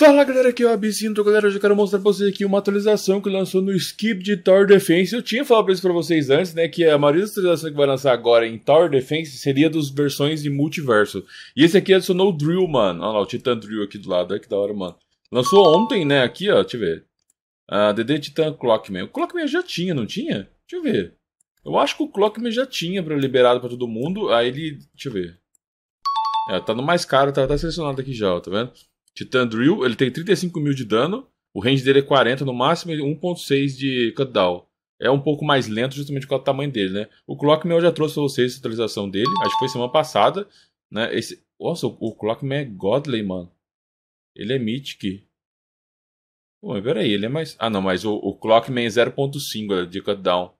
Fala galera, aqui é o Absinto, galera, hoje eu quero mostrar pra vocês aqui uma atualização que lançou no Skip de Tower Defense. Eu tinha falado isso pra vocês antes, né, que a maioria das atualizações que vai lançar agora em Tower Defense seria dos versões de multiverso. E esse aqui adicionou o Drill, mano. Olha lá, o Titan Drill aqui do lado, olha que da hora, mano. Lançou ontem, né, aqui, ó, deixa eu ver. Ah, DD Titan Clockman. O Clockman já tinha, não tinha? Deixa eu ver. Eu acho que o Clockman já tinha pra, liberado pra todo mundo, aí ele... deixa eu ver. É, tá no mais caro, tá, tá selecionado aqui já, ó, tá vendo? Titan Drill, ele tem 35 mil de dano. O range dele é 40 no máximo e 1.6 é de cutdown. É um pouco mais lento justamente por causa do tamanho dele, né? O Clockman eu já trouxe pra vocês a atualização dele. Acho que foi semana passada. Né? Esse... Nossa, o Clockman é godly mano. Ele é Mythic. Pô, mas peraí, ele é mais... Ah, não, mas o, o Clockman é 0.5 de cutdown.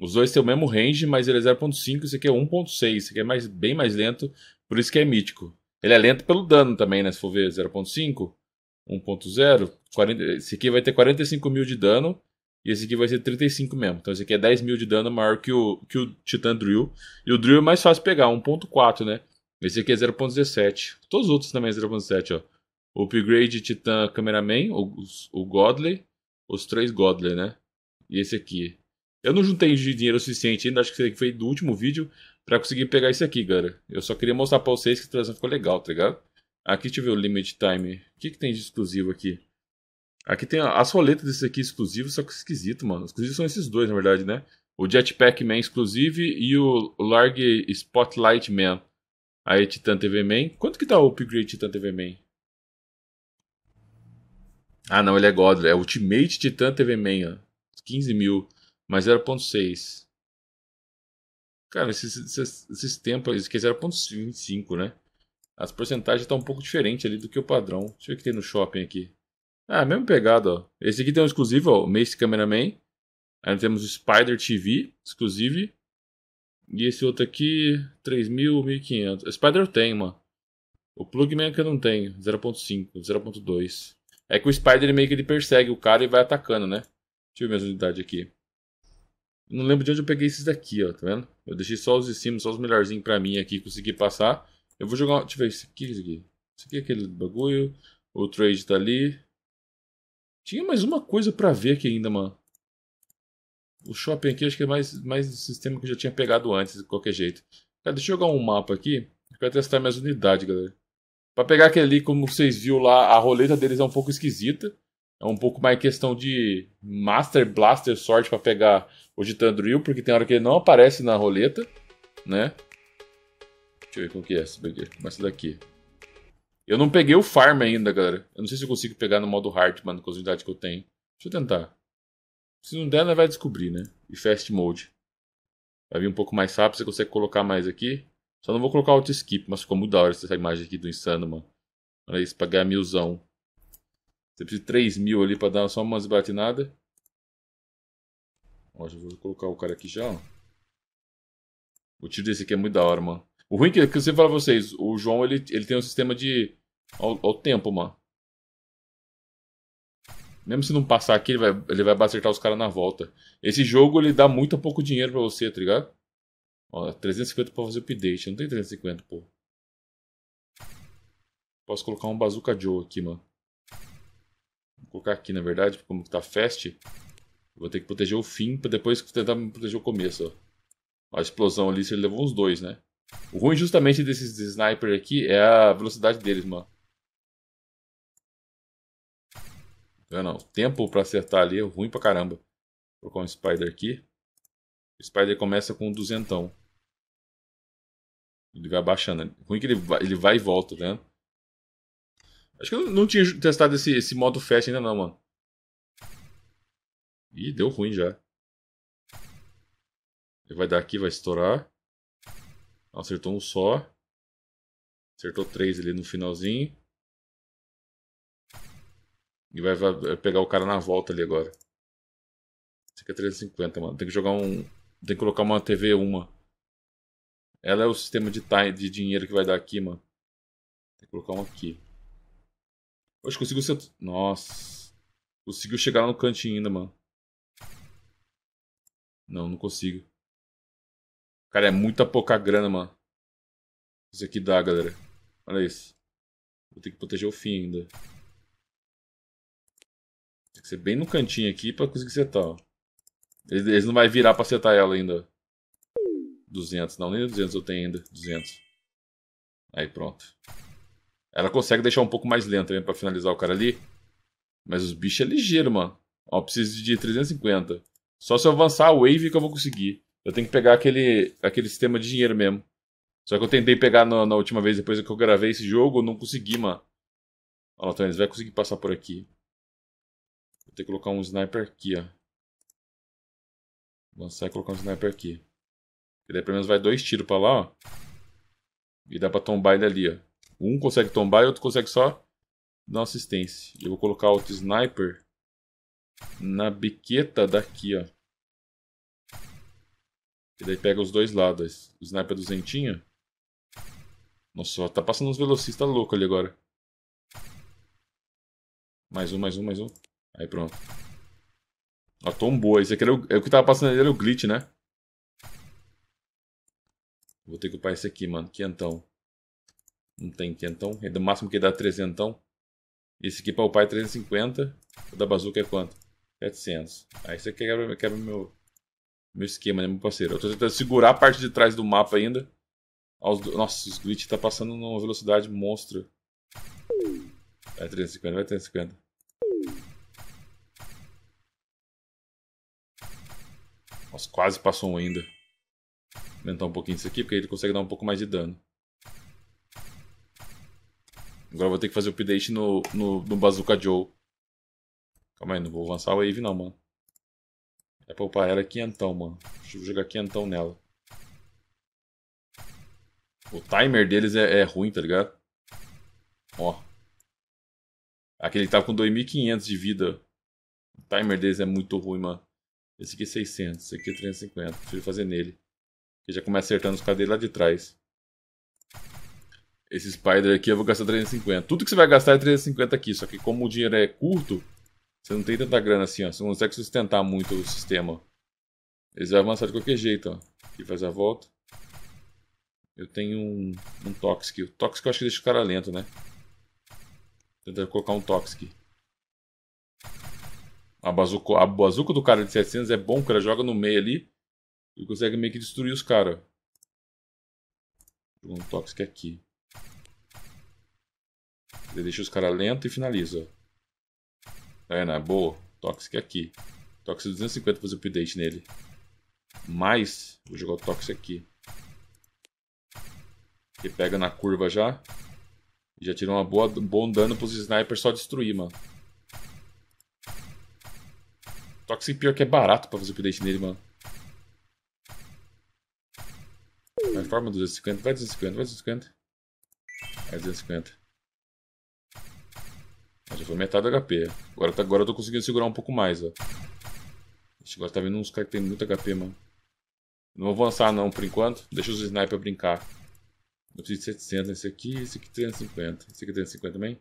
Os dois têm o mesmo range, mas ele é 0.5, esse aqui é 1.6, esse aqui é mais, bem mais lento, por isso que é mítico. Ele é lento pelo dano também, né? Se for ver 0.5, 1.0, esse aqui vai ter 45 mil de dano e esse aqui vai ser 35 mesmo. Então esse aqui é 10 mil de dano maior que o, que o Titan Drill. E o Drill é mais fácil pegar, 1.4, né? Esse aqui é 0.17. Todos os outros também é 0.7, ó. O Upgrade Titan Cameraman, o, o Godley, os três Godley, né? E esse aqui. Eu não juntei dinheiro suficiente ainda, acho que foi do último vídeo, para conseguir pegar isso aqui, cara. Eu só queria mostrar para vocês que a transação ficou legal, tá ligado? Aqui deixa eu ver o limit time. O que, que tem de exclusivo aqui? Aqui tem as roletas desse aqui exclusivo, só que esquisito, mano. Exclusivos são esses dois, na verdade, né? O Jetpack Man exclusivo e o Larg Spotlight Man. Aí Titan TV Man. Quanto que tá o upgrade Titan TV Man? Ah, não, ele é God. É Ultimate Titan TV Man, ó. 15 mil mas 0.6. Cara, esses, esses, esses tempos, isso aqui é 0.25, né? As porcentagens estão um pouco diferentes ali do que o padrão. Deixa eu ver o que tem no shopping aqui. Ah, mesmo pegado, ó. Esse aqui tem um exclusivo, ó, Mace Cameraman. Aí temos o Spider TV, exclusivo. E esse outro aqui, 3.000, 1.500. Spider eu tenho, mano. O Plugman é que eu não tenho, 0.5, 0.2. É que o Spider meio que ele persegue o cara e vai atacando, né? Deixa eu ver minhas unidades aqui. Não lembro de onde eu peguei esses daqui, ó, tá vendo? Eu deixei só os de cima, só os melhorzinhos pra mim aqui, consegui passar. Eu vou jogar, deixa eu ver, esse aqui, esse aqui. Esse aqui é aquele bagulho, o trade tá ali. Tinha mais uma coisa pra ver aqui ainda, mano. O shopping aqui acho que é mais, mais sistema que eu já tinha pegado antes, de qualquer jeito. Cara, deixa eu jogar um mapa aqui, pra testar minhas unidades, galera. Pra pegar aquele ali, como vocês viram lá, a roleta deles é um pouco esquisita. É um pouco mais questão de Master Blaster sorte para pegar o Drill, porque tem hora que ele não aparece na roleta, né? Deixa eu ver qual que é essa daqui. Começa daqui. Eu não peguei o farm ainda, galera. Eu não sei se eu consigo pegar no modo hard, mano, com as unidades que eu tenho. Deixa eu tentar. Se não der, nós né, vai descobrir, né? E fast mode. Vai vir um pouco mais rápido, você consegue colocar mais aqui. Só não vou colocar auto skip, mas ficou muito da hora essa imagem aqui do insano, mano. Olha isso, pagar milzão. Você precisa de 3 mil ali para dar só umas batinadas. Ó, já vou colocar o cara aqui já, ó. O tiro desse aqui é muito da hora, mano. O ruim é que, é que eu sei falar pra vocês, o João ele, ele tem um sistema de. Ao, tempo, mano. Mesmo se não passar aqui, ele vai, ele vai acertar os caras na volta. Esse jogo ele dá muito pouco dinheiro pra você, tá ligado? Ó, 350 pra fazer update. não tem 350, pô. Posso colocar um Bazooka Joe aqui, mano. Vou colocar aqui, na verdade, como que tá fast. Vou ter que proteger o fim para depois tentar proteger o começo. Ó. A explosão ali, se ele levou os dois, né? O ruim justamente desses snipers aqui é a velocidade deles, mano. Tá não, não. Tempo para acertar ali é ruim pra caramba. Vou colocar um spider aqui. O spider começa com um duzentão. Ele vai baixando. Né? Ruim que ele vai, ele vai e volta, tá vendo? Acho que eu não tinha testado esse, esse modo fast ainda não, mano. Ih, deu ruim já. Ele vai dar aqui, vai estourar. Acertou um só. Acertou três ali no finalzinho. E vai, vai pegar o cara na volta ali agora. Isso aqui é 350, mano. Tem que jogar um... Tem que colocar uma TV uma. Ela é o sistema de, time, de dinheiro que vai dar aqui, mano. Tem que colocar um aqui. Acho que conseguiu ser. Nossa. Conseguiu chegar lá no cantinho ainda, mano. Não, não consigo. Cara, é muita pouca grana, mano. Isso aqui dá, galera. Olha isso. Vou ter que proteger o fim ainda. Tem que ser bem no cantinho aqui pra conseguir setar, ó. Eles, eles não vão virar pra setar ela ainda. 200. Não, nem 200 eu tenho ainda. 200. Aí, pronto. Ela consegue deixar um pouco mais lenta né, pra finalizar o cara ali. Mas os bichos é ligeiro, mano. Ó, preciso de 350. Só se eu avançar a wave que eu vou conseguir. Eu tenho que pegar aquele, aquele sistema de dinheiro mesmo. Só que eu tentei pegar no, na última vez, depois que eu gravei esse jogo, eu não consegui, mano. Ó, então eles vai conseguir passar por aqui. Vou ter que colocar um sniper aqui, ó. Avançar e colocar um sniper aqui. E daí pelo menos vai dois tiros pra lá, ó. E dá pra tombar ele ali, ó. Um consegue tombar e outro consegue só dar assistência. Eu vou colocar outro sniper na biqueta daqui, ó. E daí pega os dois lados. O sniper é Zentinho. Nossa, tá passando uns velocistas loucos ali agora. Mais um, mais um, mais um. Aí pronto. Ó, tombou. Esse aqui era o, é o que tava passando ali era o glitch, né? Vou ter que upar esse aqui, mano. Quentão. Não tem quentão. É do máximo que dá trezentão. Esse aqui para o pai é 350. O da bazuca é quanto? 700. Aí você quebra, quebra meu, meu esquema, né, meu parceiro? Eu tô tentando segurar a parte de trás do mapa ainda. Nossa, os glitch tá passando numa velocidade monstro. Vai 350, vai 350. Nossa, quase passou um ainda. Aumentar um pouquinho isso aqui, porque ele consegue dar um pouco mais de dano. Agora vou ter que fazer o update no, no, no Bazooka Joe. Calma aí, não vou lançar a Wave não, mano. É poupar ela quentão, mano. Deixa eu jogar quentão nela. O timer deles é, é ruim, tá ligado? Ó. Aquele que tava tá com 2.500 de vida. O timer deles é muito ruim, mano. Esse aqui é 600, esse aqui é 350. Prefiro fazer nele. Ele já começa acertando os caras lá de trás esse Spider aqui eu vou gastar 350. Tudo que você vai gastar é 350 aqui, só que como o dinheiro é curto, você não tem tanta grana assim, ó. Você não consegue sustentar muito o sistema. Eles vão avançar de qualquer jeito, ó. Aqui faz a volta. Eu tenho um, um Toxic. O Toxic eu acho que deixa o cara lento, né? Tentar colocar um Toxic. A bazuca, a bazuca do cara de 700 é bom, o cara joga no meio ali e consegue meio que destruir os caras. Um Toxic aqui. Ele deixa os caras lento e finaliza. Tá É né? boa. Toxic é aqui. Toxic 250 fazer update nele. Mais, vou jogar o Toxic aqui. Ele pega na curva já. Já tirou uma boa, bom dano pros snipers só destruir, mano. Toxic pior que é barato pra fazer update nele, mano. Vai forma 250, vai 250, vai 250. Vai 250. Já foi metade do HP. Agora, tá, agora eu tô conseguindo segurar um pouco mais, ó. Ixi, agora tá vindo uns caras que tem muito HP, mano. Não vou avançar não, por enquanto. Deixa os sniper brincar. Eu preciso de 700 esse aqui esse aqui 350. Esse aqui 350 também?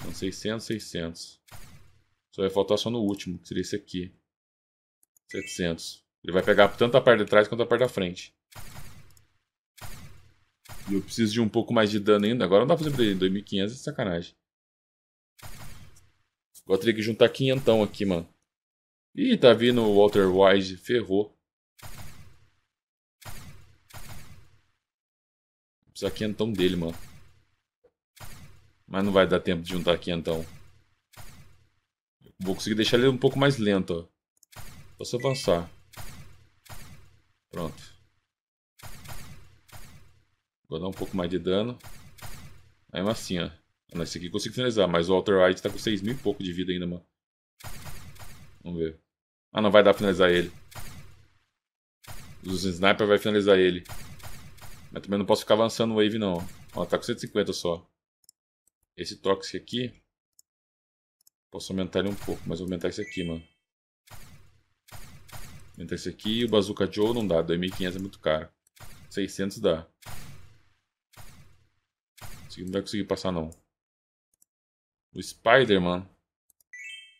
Então 600, 600. Só vai faltar só no último, que seria esse aqui. 700. Ele vai pegar tanto a parte de trás quanto a parte da frente. E eu preciso de um pouco mais de dano ainda. Agora não dá pra fazer 2500, é sacanagem. Agora teria que juntar quinhentão aqui, mano. Ih, tá vindo o Walter Wise, ferrou. Precisa quinhentão dele, mano. Mas não vai dar tempo de juntar quinhentão. Vou conseguir deixar ele um pouco mais lento, ó. Posso avançar. Pronto. Vou dar um pouco mais de dano. Aí, assim, ó. Esse aqui eu consigo finalizar, mas o Walter White tá com 6 mil e pouco de vida ainda, mano. Vamos ver. Ah, não vai dar pra finalizar ele. Os sniper vai finalizar ele. Mas também não posso ficar avançando o wave, não. Ó, tá com 150 só. Esse Toxic aqui... Posso aumentar ele um pouco, mas vou aumentar esse aqui, mano. Aumentar esse aqui. O Bazooka Joe não dá. 2.500 é muito caro. 600 dá. Não vai conseguir passar, não. O Spider, mano.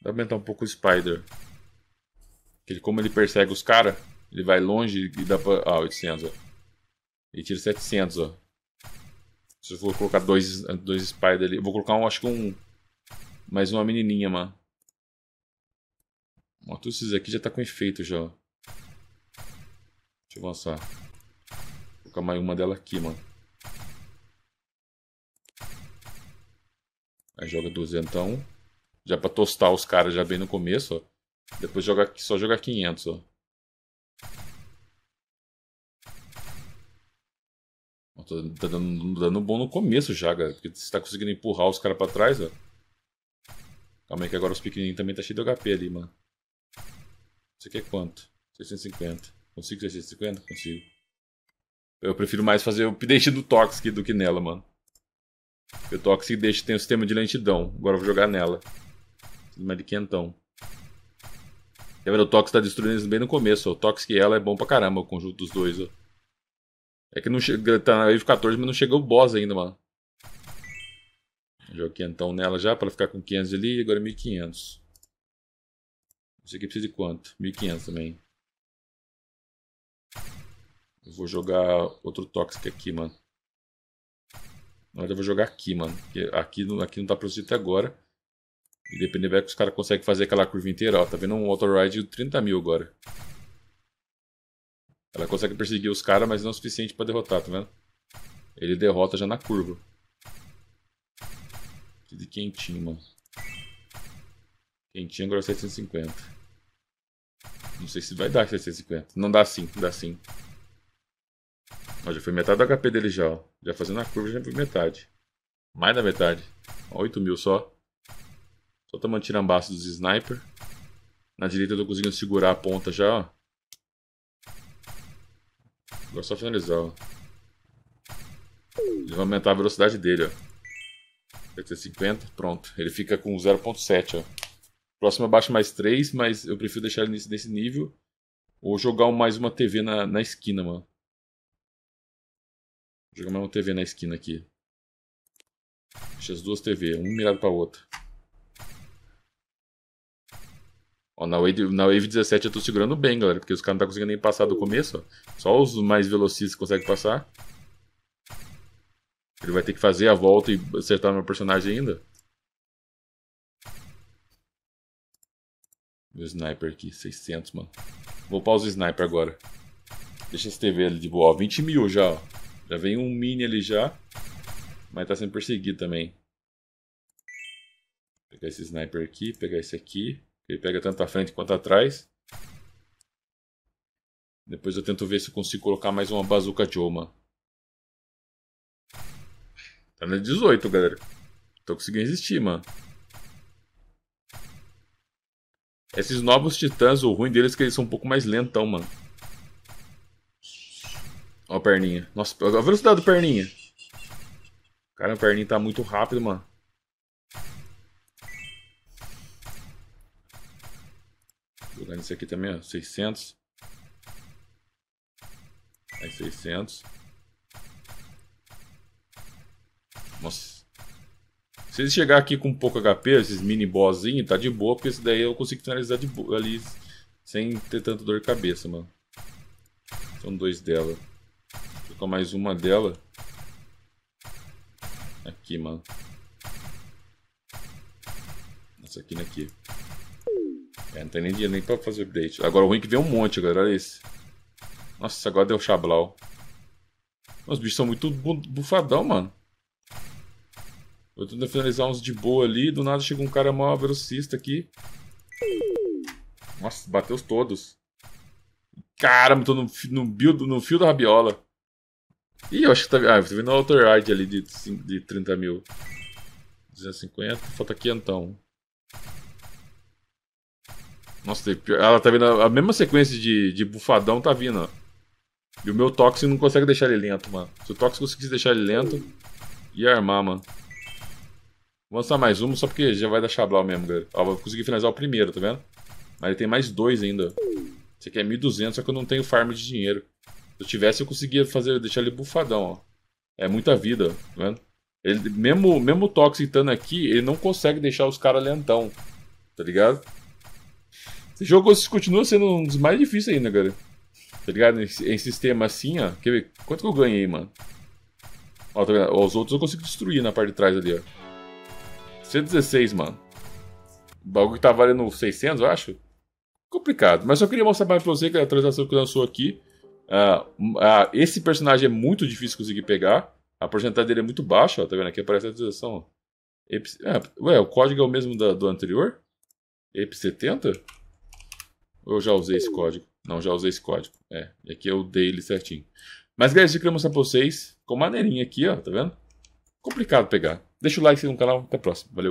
Dá pra aumentar um pouco o Spider. ele como ele persegue os caras, ele vai longe e dá pra... Ah, 800, ó. Ele tira 700, ó. Se eu for colocar dois, dois Spider ali... Eu vou colocar um, acho que um... Mais uma menininha, mano. Ó, tudo isso aqui já tá com efeito já, Deixa eu avançar. Vou colocar mais uma dela aqui, mano. Aí joga duzentão. Já pra tostar os caras já bem no começo, ó. Depois joga, só jogar 500, ó. tá dando, dando, bom no começo já, cara. Porque você tá conseguindo empurrar os caras pra trás, ó. Calma aí que agora os pequenininhos também tá cheio de HP ali, mano. Isso aqui é quanto? 650. Consigo 650? Consigo. Eu prefiro mais fazer o update do aqui do que nela, mano. Porque o Toxic deixa, tem o sistema de lentidão. Agora eu vou jogar nela. Sistema de quentão. Lembra, o Toxic tá destruindo eles bem no começo. O Toxic e ela é bom pra caramba, o conjunto dos dois. Ó. É que não chega, tá na wave 14, mas não chegou o boss ainda, mano. Jogo quentão nela já, pra ela ficar com 500 ali. E agora 1500. É Isso aqui precisa de quanto? 1500 também. Eu vou jogar outro Toxic aqui, mano. Na eu vou jogar aqui, mano. Porque aqui, aqui não tá produzido até agora. E depender bem que os caras conseguem fazer aquela curva inteira, ó. Tá vendo um autoride de 30 mil agora. Ela consegue perseguir os caras, mas não é o suficiente pra derrotar, tá vendo? Ele derrota já na curva. de quentinho, mano. Quentinho agora 750. É não sei se vai dar 750. Não dá sim, dá sim. Ó, já foi metade do HP dele já, ó. Já fazendo a curva, já foi metade. Mais da metade. 8 mil só. Só tá mantendo a base dos sniper. Na direita eu tô conseguindo segurar a ponta já, ó. Agora é só finalizar, ó. Ele vai aumentar a velocidade dele, ó. 750, pronto. Ele fica com 0.7, ó. Próximo abaixo mais 3, mas eu prefiro deixar ele nesse, nesse nível. Ou jogar mais uma TV na, na esquina, mano. Vou jogar mais uma TV na esquina aqui. Deixa as duas TV, uma mirada pra outra. Ó, na wave, na wave 17 eu tô segurando bem, galera, porque os caras não tá conseguindo nem passar do começo, ó. Só os mais velocistas conseguem passar. Ele vai ter que fazer a volta e acertar meu personagem ainda. Meu sniper aqui, 600, mano. Vou pausar o sniper agora. Deixa esse TV ali de boa, ó, 20 mil já, ó. Já vem um mini ali já. Mas tá sendo perseguido também. Pegar esse sniper aqui, pegar esse aqui. Ele pega tanto à frente quanto atrás. Depois eu tento ver se eu consigo colocar mais uma bazuca Joma. Tá na 18, galera. Tô conseguindo resistir, mano. Esses novos titãs, o ruim deles é que eles são um pouco mais lentão, mano. Ó, a perninha. Nossa, a velocidade do perninha. Caramba, o perninha tá muito rápido, mano. Vou jogar nesse aqui também, ó. 600. Aí, 600. Nossa. Se eles chegar aqui com pouco HP, esses mini bossinhos, tá de boa, porque esse daí eu consigo finalizar de boa ali sem ter tanta dor de cabeça, mano. São dois dela. Só mais uma dela. Aqui, mano. Essa aqui, né, aqui. É, não tem nem dinheiro nem pra fazer update. Agora o ruim é que vem um monte, galera. Olha esse. Nossa, agora deu chablau. Os bichos são muito bufadão, mano. Eu tentando finalizar uns de boa ali. Do nada chega um cara maior velocista aqui. Nossa, bateu todos. Caramba, tô no, no, build, no fio da rabiola. Ih, eu acho que tá. Ah, eu tô vendo a Outer Ride ali de, de 30 mil. 250, falta então Nossa, ela tá vendo A mesma sequência de, de bufadão tá vindo, E o meu Toxin não consegue deixar ele lento, mano. Se o Toxin conseguisse deixar ele lento, ia armar, mano. Vou lançar mais uma só porque já vai dar chablau mesmo, galera. Ó, vou conseguir finalizar o primeiro, tá vendo? Mas ele tem mais dois ainda. Esse aqui é 1200, só que eu não tenho farm de dinheiro. Se eu tivesse, eu conseguia fazer, deixar ele bufadão, ó. É muita vida, tá vendo? Ele, mesmo, mesmo o Toxic estando aqui, ele não consegue deixar os caras lentão, tá ligado? Esse jogo continua sendo um dos mais difíceis ainda, galera. Tá ligado? Em, em sistema assim, ó. Quer ver? Quanto que eu ganhei, mano? Ó, tá vendo? Os outros eu consigo destruir na parte de trás ali, ó. 116, mano. O bagulho tá valendo 600, eu acho. Complicado. Mas eu queria mostrar mais pra você que a transação que lançou aqui. Uh, uh, esse personagem é muito difícil conseguir pegar. A porcentagem dele é muito baixa, ó, tá vendo? Aqui aparece a atualização. Ah, é, ué, o código é o mesmo da, do anterior? EP70? Ou eu já usei esse código? Não, já usei esse código. É, e aqui eu dei ele certinho. Mas, galera, eu queria mostrar pra vocês. com maneirinha aqui, ó, tá vendo? Complicado pegar. Deixa o like, siga no canal. Até a próxima. Valeu.